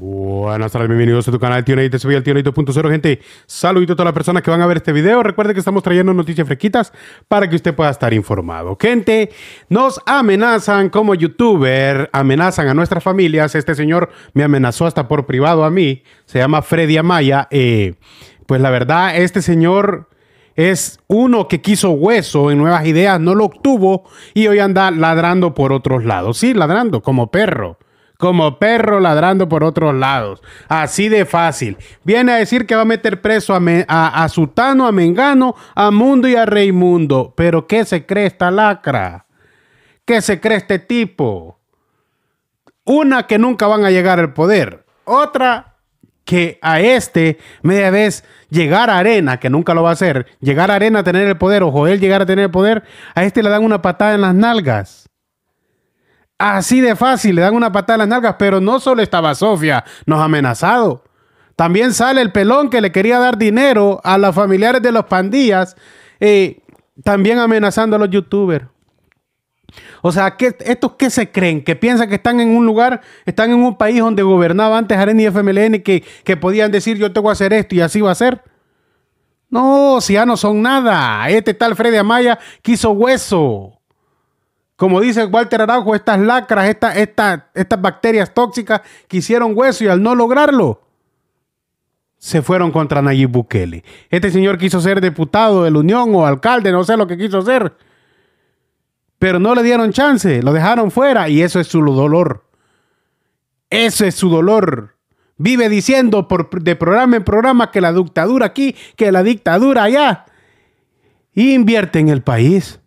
Buenas tardes, bienvenidos a tu canal Tío soy el Gente, saludito a todas las personas que van a ver este video. Recuerde que estamos trayendo noticias fresquitas para que usted pueda estar informado. Gente, nos amenazan como youtuber, amenazan a nuestras familias. Este señor me amenazó hasta por privado a mí. Se llama Freddy Amaya. Eh, pues la verdad, este señor es uno que quiso hueso en nuevas ideas, no lo obtuvo y hoy anda ladrando por otros lados. Sí, ladrando como perro como perro ladrando por otros lados. Así de fácil. Viene a decir que va a meter preso a, a, Sutano, a Mengano, a Mundo y a Reymundo. Pero ¿qué se cree esta lacra? ¿Qué se cree este tipo? Una que nunca van a llegar al poder. Otra que a este media vez llegar a arena, que nunca lo va a hacer, llegar a arena a tener el poder Ojo, Joel llegar a tener el poder, a este le dan una patada en las nalgas. Así de fácil, le dan una patada a las nalgas, pero no solo estaba Sofía, nos ha amenazado. También sale el pelón que le quería dar dinero a los familiares de los pandillas, eh, también amenazando a los youtubers. O sea, ¿qué, ¿estos qué se creen? ¿Que piensan que están en un lugar, están en un país donde gobernaba antes Arena y FMLN que, que podían decir yo te voy a hacer esto y así va a ser? No, si ya no son nada. Este tal Freddy Amaya quiso hueso. Como dice Walter Araujo, estas lacras, estas bacterias tóxicas que hicieron hueso y al no lograrlo, se fueron contra Nayib Bukele. Este señor quiso ser diputado de la Unión o alcalde, no sé lo que quiso ser. Pero no le dieron chance, lo dejaron fuera y eso es su dolor. Eso es su dolor. Vive diciendo de programa en programa que la dictadura aquí, que la dictadura allá. invierte en el país.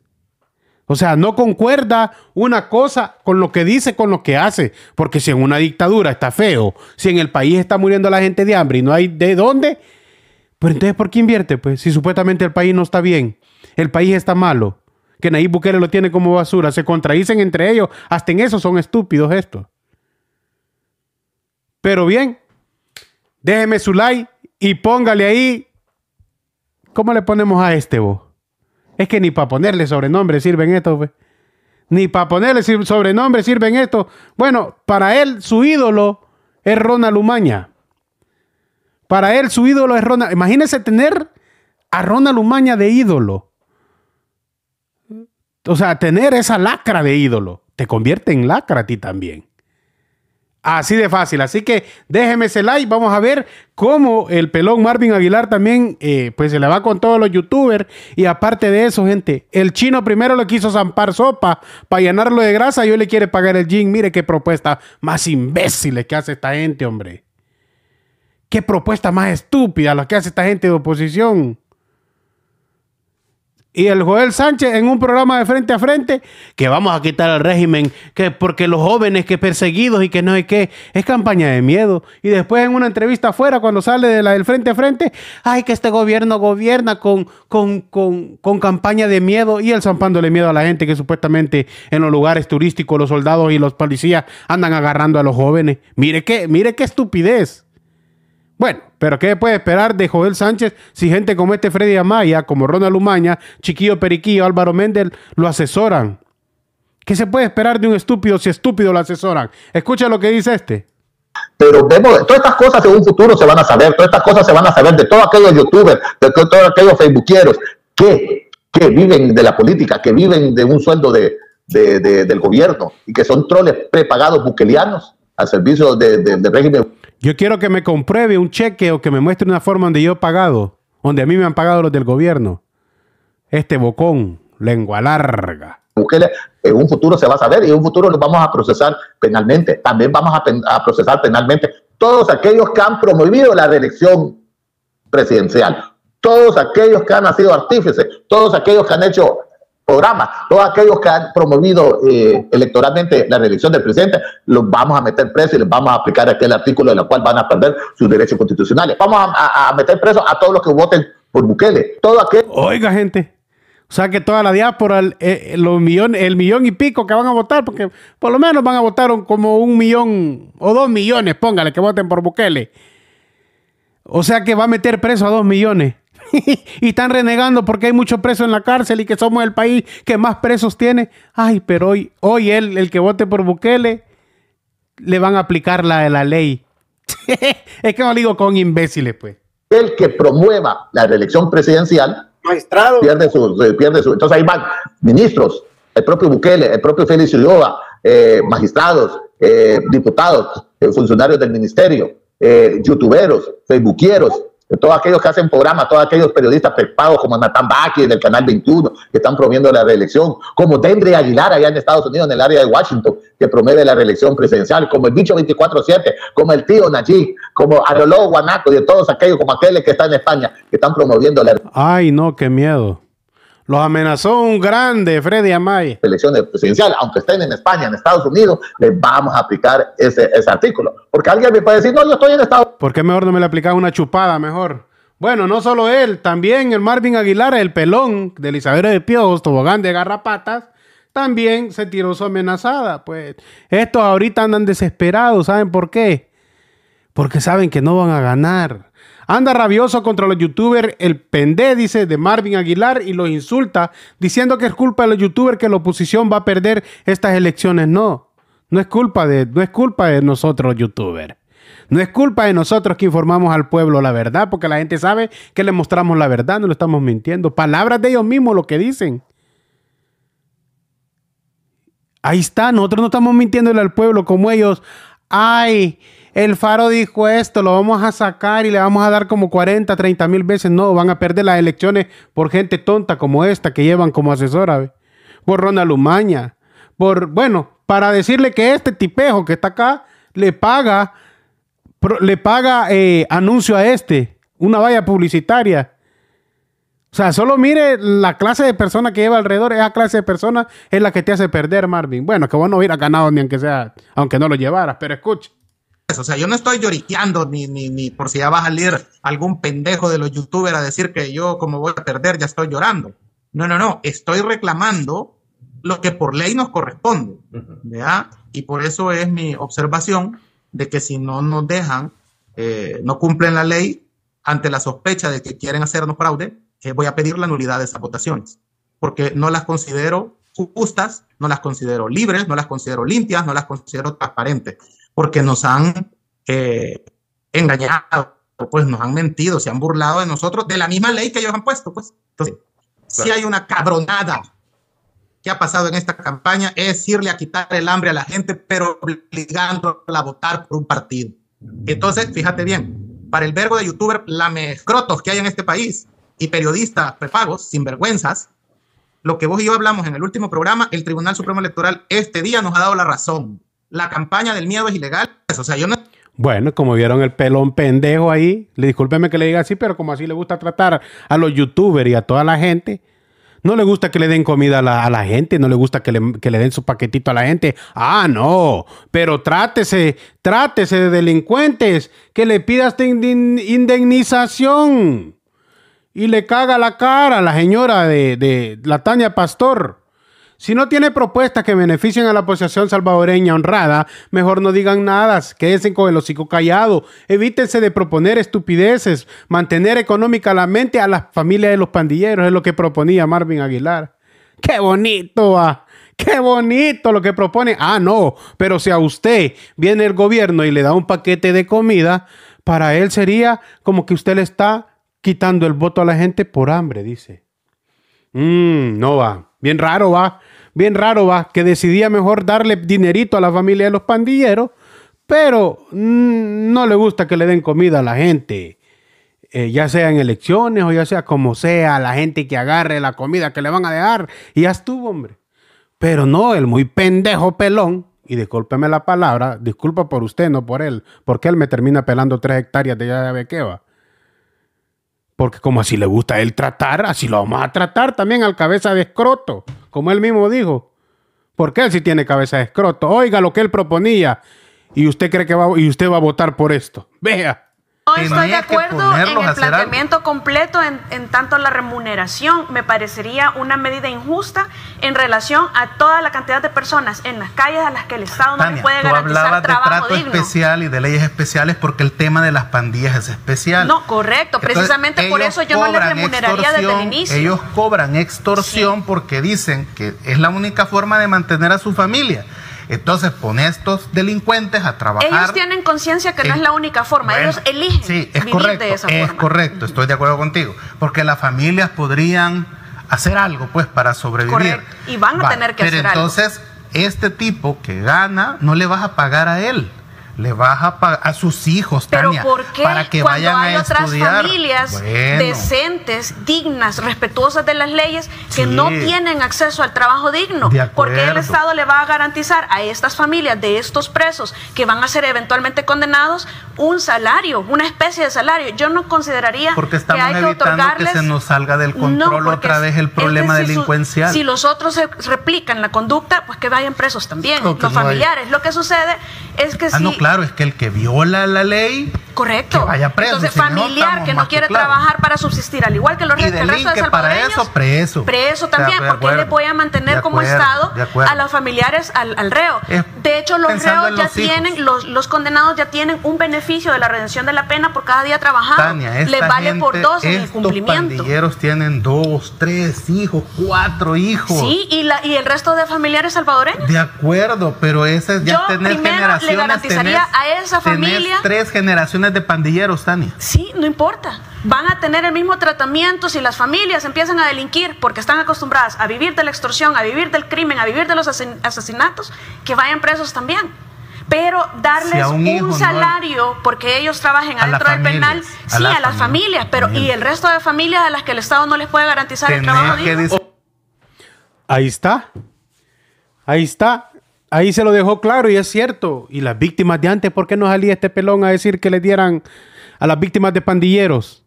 O sea, no concuerda una cosa con lo que dice, con lo que hace. Porque si en una dictadura está feo, si en el país está muriendo la gente de hambre y no hay de dónde, pues entonces ¿por qué invierte? Pues si supuestamente el país no está bien, el país está malo, que Nayib Bukele lo tiene como basura, se contradicen entre ellos, hasta en eso son estúpidos estos. Pero bien, déjeme su like y póngale ahí. ¿Cómo le ponemos a este vos? Es que ni para ponerle sobrenombre sirven estos, pues. Ni para ponerle sobrenombre sirven estos. Bueno, para él su ídolo es Ronald Umaña. Para él su ídolo es Ronald. Imagínense tener a Ronald Umaña de ídolo. O sea, tener esa lacra de ídolo. Te convierte en lacra a ti también. Así de fácil. Así que déjeme ese like. Vamos a ver cómo el pelón Marvin Aguilar también eh, pues se le va con todos los youtubers. Y aparte de eso, gente, el chino primero lo quiso zampar sopa para llenarlo de grasa y hoy le quiere pagar el jean. Mire qué propuesta más imbéciles que hace esta gente, hombre. Qué propuesta más estúpida la que hace esta gente de oposición y el Joel Sánchez en un programa de frente a frente que vamos a quitar al régimen, que porque los jóvenes que perseguidos y que no hay qué, es campaña de miedo. Y después en una entrevista afuera, cuando sale de la del frente a frente, ay, que este gobierno gobierna con, con, con, con campaña de miedo y el zampándole miedo a la gente que supuestamente en los lugares turísticos los soldados y los policías andan agarrando a los jóvenes. Mire qué, mire qué estupidez. Bueno, pero ¿qué puede esperar de Joel Sánchez si gente como este Freddy Amaya, como Ronald Umaña, Chiquillo Periquillo, Álvaro Méndez lo asesoran? ¿Qué se puede esperar de un estúpido si estúpido lo asesoran? Escucha lo que dice este. Pero vemos, todas estas cosas en un futuro se van a saber, todas estas cosas se van a saber de todos aquellos youtubers, de todos aquellos facebookeros que, viven de la política, que viven de un sueldo de, del gobierno y que son troles prepagados buquelianos al servicio del régimen yo quiero que me compruebe un cheque o que me muestre una forma donde yo he pagado, donde a mí me han pagado los del gobierno. Este bocón, lengua larga. Bukele, en un futuro se va a saber y en un futuro los vamos a procesar penalmente. También vamos a procesar penalmente todos aquellos que han promovido la reelección presidencial, todos aquellos que han sido artífices, todos aquellos que han hecho programa. Todos aquellos que han promovido eh, electoralmente la reelección del presidente, los vamos a meter presos y les vamos a aplicar aquel artículo en el cual van a perder sus derechos constitucionales. Vamos a, meter presos a todos los que voten por Bukele. Todo aquel... Oiga, gente. O sea que toda la diáspora, el, eh, los millón, el millón y pico que van a votar, porque por lo menos van a votar como un millón o dos millones, póngale, que voten por Bukele. O sea que va a meter preso a dos millones. y están renegando porque hay muchos presos en la cárcel y que somos el país que más presos tiene. Ay, pero hoy, hoy él, el que vote por Bukele, le van a aplicar la de la ley. es que no digo con imbéciles, pues. El que promueva la reelección presidencial pierde su, eh, pierde su. Entonces ahí van ministros, el propio Bukele, el propio Félix Ulloa, eh, magistrados, eh, diputados, funcionarios del ministerio, youtuberos, facebookieros, de todos aquellos que hacen programas, todos aquellos periodistas preparados como Natán Baki del Canal 21, que están promoviendo la reelección, como Dendry Aguilar allá en Estados Unidos, en el área de Washington, que promueve la reelección presidencial, como el bicho 24-7, como el tío Najib, como Aroló Guanaco, y de todos aquellos, como aquel que está en España, que están promoviendo la... reelección. Ay, no, qué miedo. Los amenazó un grande, Freddy Amaya. Elecciones presidenciales, aunque estén en España, en Estados Unidos, les vamos a aplicar ese, artículo. Porque alguien me puede decir, no, yo estoy en Estados Unidos. ¿Por qué mejor no me le aplicaba una chupada mejor? Bueno, no solo él, también el Marvin Aguilar, el pelón de Elizabeth de el tobogán de garrapatas, también se tiró su amenazada. Pues estos ahorita andan desesperados, ¿saben por qué? Porque saben que no van a ganar. Anda rabioso contra los youtubers, el pendé, dice, de Marvin Aguilar y los insulta, diciendo que es culpa de los youtubers que la oposición va a perder estas elecciones. No, no es culpa de, no es culpa de nosotros los youtubers. No es culpa de nosotros que informamos al pueblo la verdad, porque la gente sabe que le mostramos la verdad, no le estamos mintiendo. Palabras de ellos mismos lo que dicen. Ahí está, nosotros no estamos mintiéndole al pueblo como ellos. Ay, el Faro dijo esto, lo vamos a sacar y le vamos a dar como 40, 30 mil veces. No, van a perder las elecciones por gente tonta como esta que llevan como asesora. Por Ronald Umaña. Por, bueno, para decirle que este tipejo que está acá le paga, le paga eh, anuncio a este, una valla publicitaria. O sea, solo mire la clase de persona que lleva alrededor, esa clase de persona es la que te hace perder, Marvin. Bueno, que vos no hubieras ganado ni aunque sea, aunque no lo llevaras, pero escuche. Pues, o sea, yo no estoy lloriqueando ni, ni, ni por si ya va a salir algún pendejo de los youtubers a decir que yo como voy a perder ya estoy llorando. No, no, no, estoy reclamando lo que por ley nos corresponde. Y por eso es mi observación de que si no nos dejan, eh, no cumplen la ley ante la sospecha de que quieren hacernos fraude, eh, voy a pedir la nulidad de esas votaciones, porque no las considero justas, no las considero libres, no las considero limpias, no las considero transparentes porque nos han eh, engañado, pues nos han mentido, se han burlado de nosotros, de la misma ley que ellos han puesto, pues. Entonces, si hay una cabronada que ha pasado en esta campaña es irle a quitar el hambre a la gente, pero obligándola a votar por un partido. Entonces, fíjate bien, para el verbo de youtuber mezcrotos que hay en este país y periodistas prepagos, sinvergüenzas, lo que vos y yo hablamos en el último programa, el Tribunal Supremo Electoral este día nos ha dado la razón la campaña del miedo es ilegal. Pues, o sea, yo no... Bueno, como vieron el pelón pendejo ahí, le discúlpeme que le diga así, pero como así le gusta tratar a los youtubers y a toda la gente, no le gusta que le den comida a la, gente, no le gusta que le, den su paquetito a la gente. Ah, no, pero trátese, trátese de delincuentes, que le pidas indemnización. Y le caga la cara a la señora de, de la Tania Pastor. Si no tiene propuestas que beneficien a la población salvadoreña honrada, mejor no digan nada, quédense con el hocico callado, evítense de proponer estupideces, mantener económica la mente a las familias de los pandilleros, es lo que proponía Marvin Aguilar. ¡Qué bonito! va! Ah! ¡Qué bonito lo que propone! Ah, no, pero si a usted viene el gobierno y le da un paquete de comida, para él sería como que usted le está quitando el voto a la gente por hambre, dice. Mmm, no va. Bien raro va bien raro, va, que decidía mejor darle dinerito a la familia de los pandilleros, pero mm, no le gusta que le den comida a la gente. Eh, ya sea en elecciones o ya sea como sea, la gente que agarre la comida que le van a dejar, y ya estuvo, hombre. Pero no, el muy pendejo pelón, y discúlpeme la palabra, disculpa por usted, no por él, porque él me termina pelando tres hectáreas de ya de va. Porque como así le gusta a él tratar, así lo vamos a tratar también al cabeza de escroto, como él mismo dijo. Porque él sí tiene cabeza de escroto. Oiga lo que él proponía. Y usted cree que va, y usted va a votar por esto. Vea no estoy de acuerdo en el planteamiento completo en, tanto la remuneración. Me parecería una medida injusta en relación a toda la cantidad de personas en las calles a las que el Estado no puede garantizar trabajo de trato especial y de leyes especiales porque el tema de las pandillas es especial. No, correcto. precisamente por eso yo no les remuneraría desde el inicio. Ellos cobran extorsión porque dicen que es la única forma de mantener a su familia. Entonces pone estos delincuentes a trabajar. Ellos tienen conciencia que no es la única forma, ellos eligen vivir de esa es forma. Es correcto, estoy de acuerdo contigo, porque las familias podrían hacer algo pues para sobrevivir. Correcto. Y van a tener que entonces, Entonces, este tipo que gana, no le vas a pagar a él le baja a sus hijos, Tania, ¿Pero por qué para cuando hay otras familias decentes, dignas, respetuosas de las leyes, que no tienen acceso al trabajo digno? ¿Por qué el Estado le va a garantizar a estas familias de estos presos que van a ser eventualmente condenados un salario, una especie de salario. Yo no consideraría porque hay que hay que evitando que se nos salga del control otra vez el problema delincuencial. Si, los otros replican la conducta, pues que vayan presos también, los familiares. Lo que sucede es que ah, si claro es que el que viola la ley. Correcto. Que vaya preso. Entonces, familiar que no quiere trabajar para subsistir, al igual que los restos, de salvadoreños. Para eso, preso. Preso también, porque les voy a mantener como Estado a los familiares al, reo. de hecho, los reos ya tienen, los, condenados ya tienen un beneficio de la redención de la pena por cada día trabajado. le vale por dos en el cumplimiento. Los pandilleros tienen dos, tres hijos, cuatro hijos. Sí, y, el resto de familiares salvadoreños. De acuerdo, pero ese es ya Yo tener generaciones, a esa familia. tres generaciones de pandilleros, Tania. Sí, no importa. Van a tener el mismo tratamiento si las familias empiezan a delinquir porque están acostumbradas a vivir de la extorsión, a vivir del crimen, a vivir de los asesinatos, que vayan presos también. Pero darles un, salario porque ellos trabajen adentro del penal, sí, a las, familias, pero y el resto de familias a las que el Estado no les puede garantizar el trabajo. Ahí está. Ahí está ahí se lo dejó claro y es cierto. Y las víctimas de antes, ¿por qué no salía este pelón a decir que le dieran a las víctimas de pandilleros?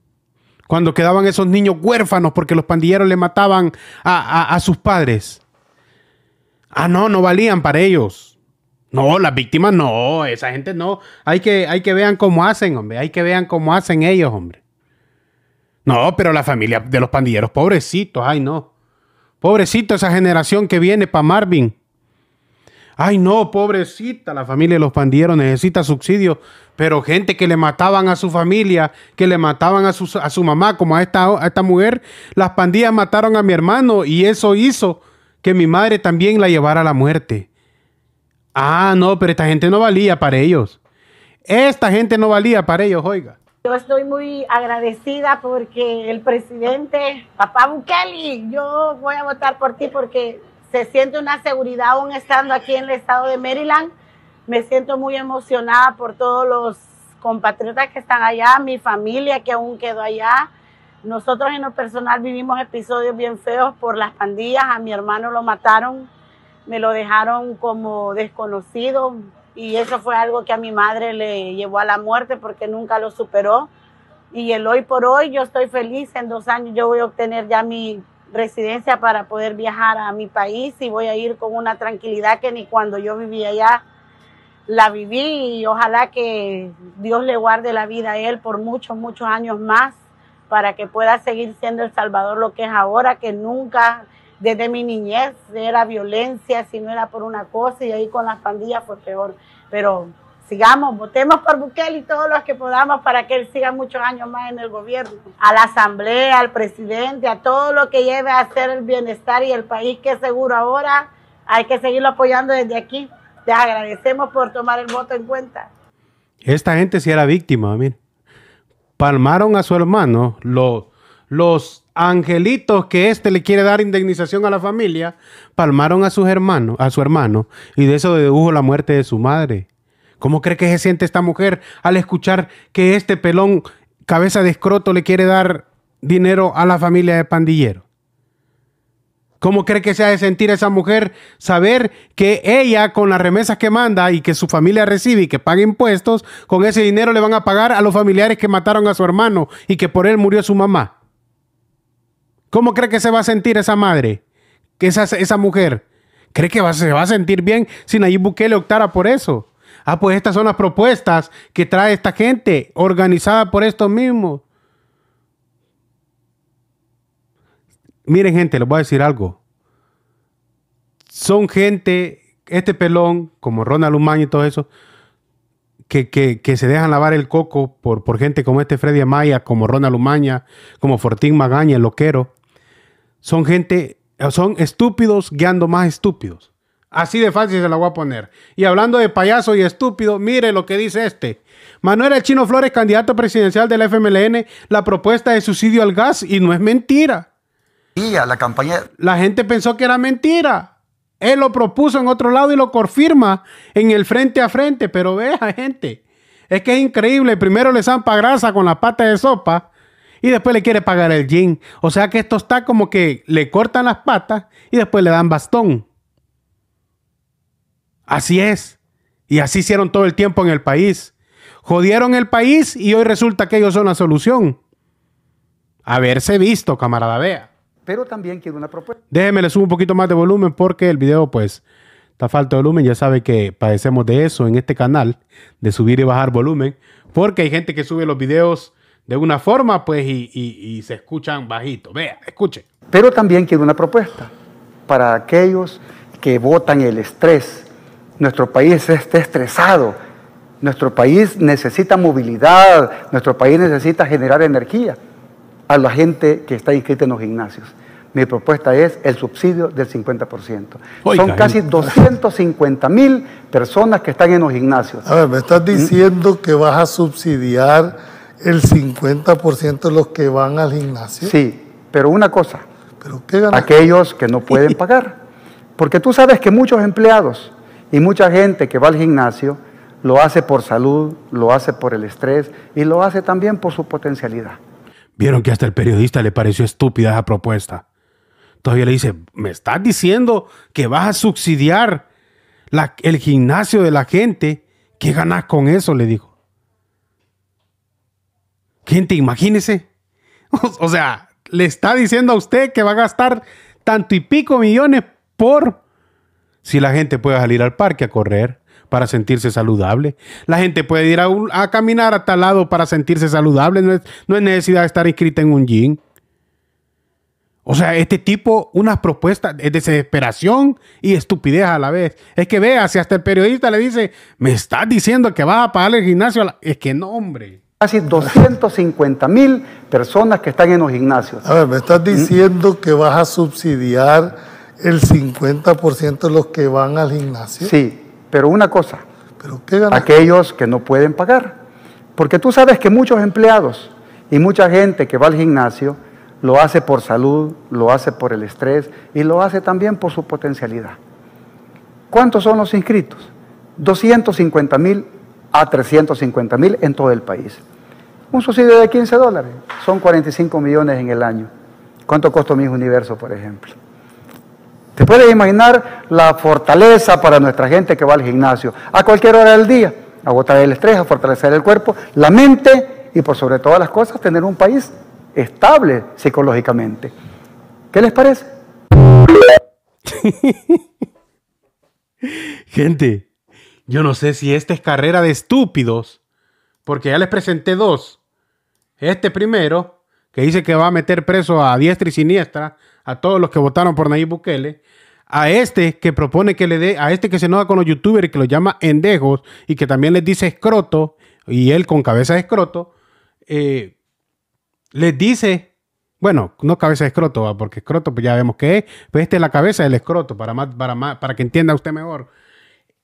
Cuando quedaban esos niños huérfanos porque los pandilleros le mataban a, sus padres. Ah, no, no valían para ellos. No, las víctimas no, esa gente no. Hay que, hay que vean cómo hacen, hombre. Hay que vean cómo hacen ellos, hombre. No, pero la familia de los pandilleros, pobrecitos, ay no. Pobrecito esa generación que viene para Marvin. Ay, no, pobrecita, la familia de los pandilleros necesita subsidio, pero gente que le mataban a su familia, que le mataban a su, a su mamá, como a esta, a esta mujer, las pandillas mataron a mi hermano y eso hizo que mi madre también la llevara a la muerte. Ah, no, pero esta gente no valía para ellos. Esta gente no valía para ellos, oiga. Yo estoy muy agradecida porque el presidente, papá Bukele, yo voy a votar por ti porque se siente una seguridad aún estando aquí en el estado de Maryland. Me siento muy emocionada por todos los compatriotas que están allá, mi familia que aún quedó allá. Nosotros en lo personal vivimos episodios bien feos por las pandillas. A mi hermano lo mataron, me lo dejaron como desconocido y eso fue algo que a mi madre le llevó a la muerte porque nunca lo superó. Y el hoy por hoy yo estoy feliz, en dos años yo voy a obtener ya mi residencia para poder viajar a mi país y voy a ir con una tranquilidad que ni cuando yo vivía allá la viví y ojalá que Dios le guarde la vida a él por muchos, muchos años más para que pueda seguir siendo El Salvador lo que es ahora, que nunca desde mi niñez era violencia, si no era por una cosa y ahí con las pandillas fue peor, pero Digamos, votemos por Bukele y todos los que podamos para que él siga muchos años más en el gobierno. A la asamblea, al presidente, a todo lo que lleve a hacer el bienestar y el país que seguro ahora hay que seguirlo apoyando desde aquí. Te agradecemos por tomar el voto en cuenta. Esta gente sí era víctima, miren. Palmaron a su hermano, los, los angelitos que éste le quiere dar indemnización a la familia, palmaron a sus hermanos, a su hermano, y de eso dedujo la muerte de su madre. ¿Cómo cree que se siente esta mujer al escuchar que este pelón cabeza de escroto le quiere dar dinero a la familia de pandillero? ¿Cómo cree que se ha de sentir esa mujer saber que ella con las remesas que manda y que su familia recibe y que paga impuestos, con ese dinero le van a pagar a los familiares que mataron a su hermano y que por él murió su mamá? ¿Cómo cree que se va a sentir esa madre? Que esa, esa mujer. ¿Cree que se va a sentir bien si Nayib Bukele optara por eso? Ah, pues estas son las propuestas que trae esta gente, organizada por estos mismos. Miren gente, les voy a decir algo. Son gente, este pelón, como Ronald Umaña y todo eso, que, se dejan lavar el coco por, por gente como este Freddy Amaya, como Ronald Umaña, como Fortín Magaña, el loquero. Son gente, son estúpidos guiando más estúpidos. Así de fácil se la voy a poner. Y hablando de payaso y estúpido, mire lo que dice este. Manuel El Chino Flores, candidato presidencial del FMLN, la propuesta de subsidio al gas y no es mentira. Y a La campaña. La gente pensó que era mentira. Él lo propuso en otro lado y lo confirma en el frente a frente. Pero vea, gente, es que es increíble. Primero le zampa grasa con la pata de sopa y después le quiere pagar el jean. O sea que esto está como que le cortan las patas y después le dan bastón. Así es. Y así hicieron todo el tiempo en el país. Jodieron el país y hoy resulta que ellos son la solución. Haberse visto, camarada Bea. Pero también quiero una propuesta. Déjeme, le subo un poquito más de volumen porque el video, pues, está falto de volumen. Ya sabe que padecemos de eso en este canal, de subir y bajar volumen. Porque hay gente que sube los videos de una forma, pues, y, se escuchan bajito. Vea, escuche. Pero también quiero una propuesta para aquellos que votan el estrés nuestro país está estresado, nuestro país necesita movilidad, nuestro país necesita generar energía a la gente que está inscrita en los gimnasios. Mi propuesta es el subsidio del 50%. Son casi 250 mil personas que están en los gimnasios. A ver, me estás mm. diciendo que vas a subsidiar el 50% de los que van al gimnasio. Sí, pero una cosa, ¿Pero qué aquellos que no pueden pagar. Porque tú sabes que muchos empleados y mucha gente que va al gimnasio lo hace por salud, lo hace por el estrés y lo hace también por su potencialidad. Vieron que hasta el periodista le pareció estúpida esa propuesta. Todavía le dice, me estás diciendo que vas a subsidiar el gimnasio de la gente. ¿Qué ganas con eso? Le dijo. Gente, imagínese. o sea, le está diciendo a usted que va a gastar tanto y pico millones por si la gente puede salir al parque a correr para sentirse saludable, la gente puede ir a, caminar a tal lado para sentirse saludable, no es, necesidad de estar inscrita en un gym. O sea, este tipo, unas propuestas de desesperación y estupidez a la vez. Es que vea, si hasta el periodista le dice, me estás diciendo que vas a pagar el gimnasio, es que no, hombre. Casi 250 mil personas que están en los gimnasios. A ver, me estás mm. diciendo que vas a subsidiar el 50% de los que van al gimnasio. Sí, pero una cosa. ¿Pero Aquellos que no pueden pagar. Porque tú sabes que muchos empleados y mucha gente que va al gimnasio lo hace por salud, lo hace por el estrés y lo hace también por su potencialidad. ¿Cuántos son los inscritos? 250 mil a 350 mil en todo el país. Un subsidio de 15 dólares, son 45 millones en el año. ¿Cuánto costó mi universo, por ejemplo? Te puedes imaginar la fortaleza para nuestra gente que va al gimnasio a cualquier hora del día, Agotar el estrés, fortalecer el cuerpo, la mente y por sobre todas las cosas tener un país estable psicológicamente. ¿Qué les parece? Gente, yo no sé si esta es carrera de estúpidos, porque ya les presenté dos. Este primero, que dice que va a meter preso a diestra y siniestra a todos los que votaron por Nayib Bukele, a este que propone que le dé, a este que se nota con los youtubers que lo llama endejos y que también les dice escroto, y él con cabeza de escroto, eh, les dice, bueno, no cabeza de escroto, porque escroto pues ya vemos que es, pues este es la cabeza del escroto, para, para, para que entienda usted mejor.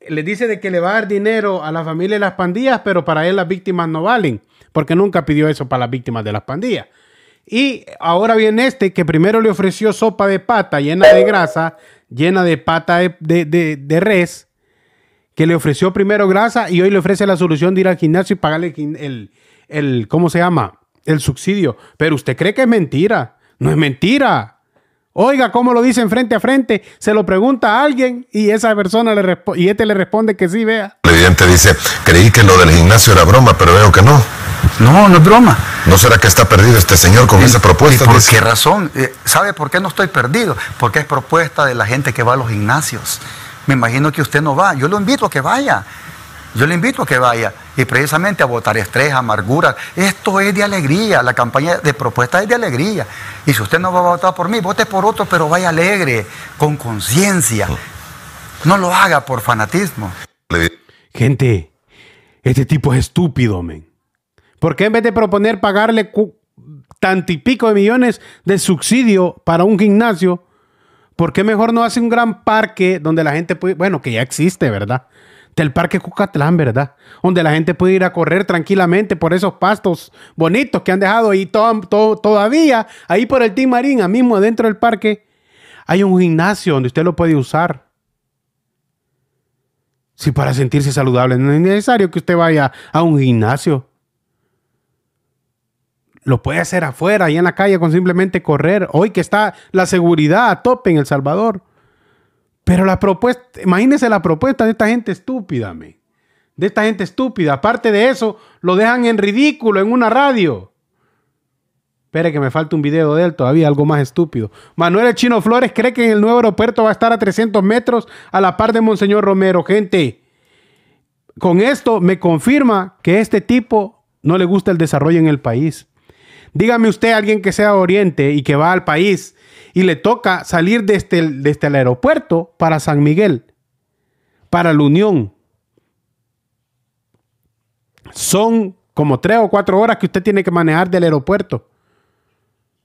Le dice de que le va a dar dinero a la familia de las pandillas, pero para él las víctimas no valen, porque nunca pidió eso para las víctimas de las pandillas. Y ahora viene este que primero le ofreció sopa de pata llena de grasa, llena de pata de, res, que le ofreció primero grasa y hoy le ofrece la solución de ir al gimnasio y pagarle el, el ¿cómo se llama? El subsidio. Pero usted cree que es mentira. No es mentira. Oiga, ¿cómo lo dicen frente a frente? Se lo pregunta a alguien y esa persona le y este le responde que sí, vea. El evidente dice, creí que lo del gimnasio era broma, pero veo que no. No, no es broma. ¿No será que está perdido este señor con esa propuesta? ¿Por qué razón? Eh, ¿Sabe por qué no estoy perdido? Porque es propuesta de la gente que va a los gimnasios. Me imagino que usted no va. Yo lo invito a que vaya. Yo le invito a que vaya y precisamente a votar estrés, amargura. Esto es de alegría, la campaña de propuesta es de alegría. Y si usted no va a votar por mí, vote por otro, pero vaya alegre, con conciencia. Oh. No lo haga por fanatismo. Gente, este tipo es estúpido, men. ¿Por qué en vez de proponer pagarle pico de millones de subsidio para un gimnasio, ¿por qué mejor no hace un gran parque donde la gente puede, bueno, que ya existe, ¿verdad? Del parque Cucatlán, ¿verdad? Donde la gente puede ir a correr tranquilamente por esos pastos bonitos que han dejado ahí todavía, ahí por el Team mismo dentro del parque, hay un gimnasio donde usted lo puede usar. Si para sentirse saludable no es necesario que usted vaya a un gimnasio. Lo puede hacer afuera, ahí en la calle, con simplemente correr. Hoy que está la seguridad a tope en El Salvador. Pero la propuesta, imagínense la propuesta de esta gente estúpida, me. De esta gente estúpida. Aparte de eso, lo dejan en ridículo en una radio. Espere que me falta un video de él todavía, algo más estúpido. Manuel Chino Flores cree que en el nuevo aeropuerto va a estar a 300 metros a la par de Monseñor Romero. Gente, con esto me confirma que este tipo no le gusta el desarrollo en el país. Dígame usted, alguien que sea de Oriente y que va al país y le toca salir desde el, este, desde el este, aeropuerto para San Miguel, para la Unión. Son como tres o cuatro horas que usted tiene que manejar del aeropuerto.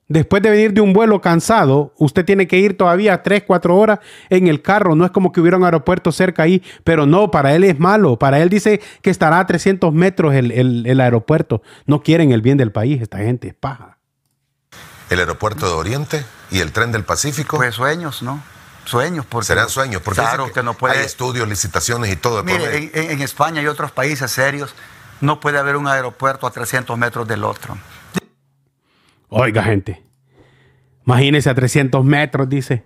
Después de venir de un vuelo cansado, usted tiene que ir todavía 3, 4 horas en el carro. No es como que hubiera un aeropuerto cerca ahí, pero no, para él es malo. Para él dice que estará a 300 metros el, aeropuerto. No quieren el bien del país, esta gente es paja. ¿El aeropuerto de Oriente y el tren del Pacífico? Pues sueños, ¿no? Sueños, porque. Serán sueños, porque claro que, no puede... hay estudios, licitaciones y todo. Mire, en, en España y otros países serios no puede haber un aeropuerto a 300 metros del otro. Oiga, gente. imagínese a 300 metros, dice.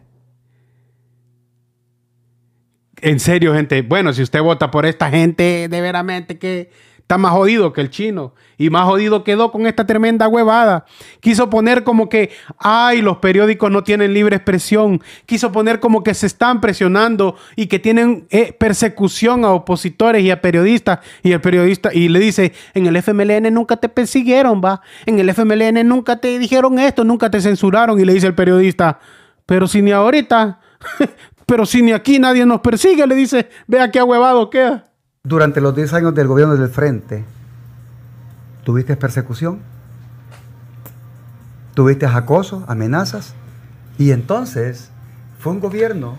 En serio, gente. Bueno, si usted vota por esta gente, de veramente que Está más jodido que el chino. Y más jodido quedó con esta tremenda huevada. Quiso poner como que, ay, los periódicos no tienen libre expresión. Quiso poner como que se están presionando y que tienen eh, persecución a opositores y a periodistas. Y el periodista, y le dice, en el FMLN nunca te persiguieron, va. En el FMLN nunca te dijeron esto, nunca te censuraron. Y le dice el periodista, pero si ni ahorita, pero si ni aquí nadie nos persigue, le dice, vea qué huevado queda durante los 10 años del gobierno del frente, ¿tuviste persecución? ¿Tuviste acoso, amenazas? Y entonces fue un gobierno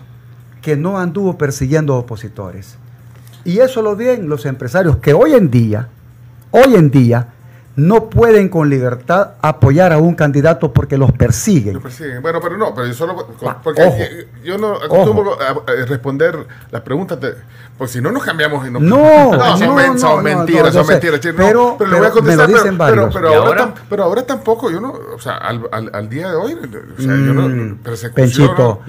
que no anduvo persiguiendo opositores. Y eso lo ven los empresarios que hoy en día, hoy en día, no pueden con libertad apoyar a un candidato porque los persiguen. Bueno, pero no, pero yo solo. Ah, porque eh, yo no acostumbro a eh, eh, responder las preguntas, de, porque si no nos cambiamos. no, no, son, no, son mentiras, son mentiras. Pero, pero, voy a contestar. Me lo dicen pero, pero, ahora, pero, ahora, tampoco, yo no. O sea, al, día de hoy. O yo no. Mm, Penchito.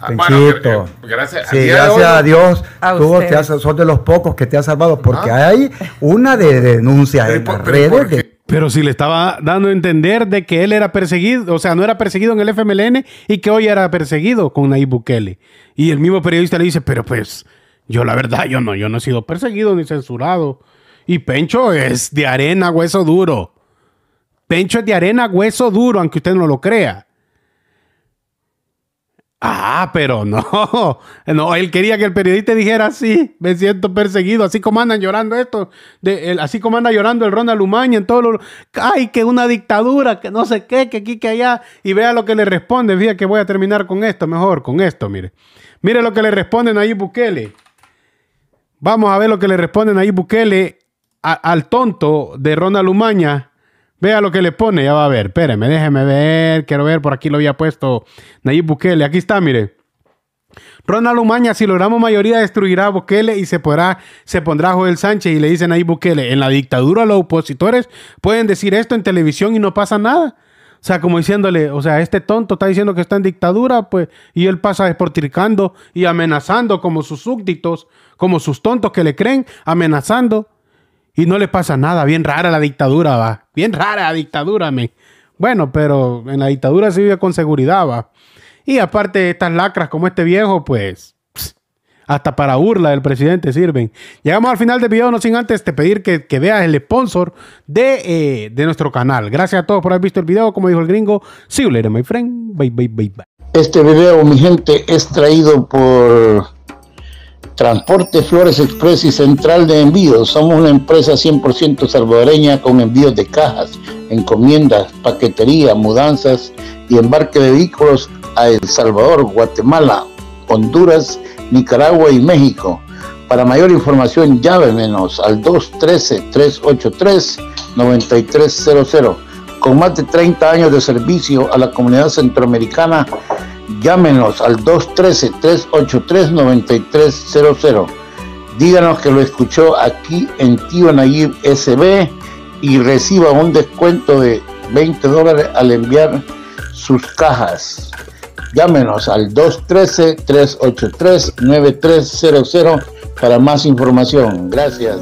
Ah, Penchito. gracias. Sí, gracias a Dios. tú te son de los pocos que te has salvado, porque ah. hay una de denuncias en las redes. Pero si le estaba dando a entender de que él era perseguido, o sea, no era perseguido en el FMLN y que hoy era perseguido con Nayib Bukele. Y el mismo periodista le dice, pero pues, yo la verdad, yo no, yo no he sido perseguido ni censurado. Y Pencho es de arena, hueso duro. Pencho es de arena, hueso duro, aunque usted no lo crea. Ah, pero no. No, él quería que el periodista dijera así, me siento perseguido, así como andan llorando esto, así como anda llorando el Ronald Lumaña en todo lo, ay, que una dictadura, que no sé qué, que aquí, que allá, y vea lo que le responde, fíjate que voy a terminar con esto mejor, con esto, mire. Mire lo que le responden ahí Bukele. Vamos a ver lo que le responden ahí Bukele al tonto de Ronald Lumaña Vea lo que le pone, ya va a ver. Espéreme, déjeme ver, quiero ver, por aquí lo había puesto Nayib Bukele. Aquí está, mire. Ronald Umaña, si logramos mayoría, destruirá a Bukele y se, podrá, se pondrá Joel Sánchez y le dicen Nayib Bukele. En la dictadura los opositores pueden decir esto en televisión y no pasa nada. O sea, como diciéndole, o sea, este tonto está diciendo que está en dictadura, pues, y él pasa desportricando y amenazando como sus súbditos, como sus tontos que le creen, amenazando y no le pasa nada. Bien rara la dictadura, va. Bien rara la dictadura, me. Bueno, pero en la dictadura se vive con seguridad, va. Y aparte, estas lacras como este viejo, pues. Hasta para burla del presidente sirven. Llegamos al final del video, no sin antes te pedir que, veas el sponsor de, eh, de nuestro canal. Gracias a todos por haber visto el video. Como dijo el gringo, see you later, my friend. Bye, bye, bye, bye. Este video, mi gente, es traído por Transporte Flores Express y Central de Envíos. Somos una empresa 100% salvadoreña con envíos de cajas, encomiendas, paquetería, mudanzas y embarque de vehículos a El Salvador, Guatemala, Honduras, Nicaragua y México. Para mayor información llámenos al 213-383-9300. Con más de 30 años de servicio a la comunidad centroamericana, Llámenos al 213-383-9300. Díganos que lo escuchó aquí en Tío Nayib SB y reciba un descuento de 20 dólares al enviar sus cajas. Llámenos al 213-383-9300 para más información. Gracias.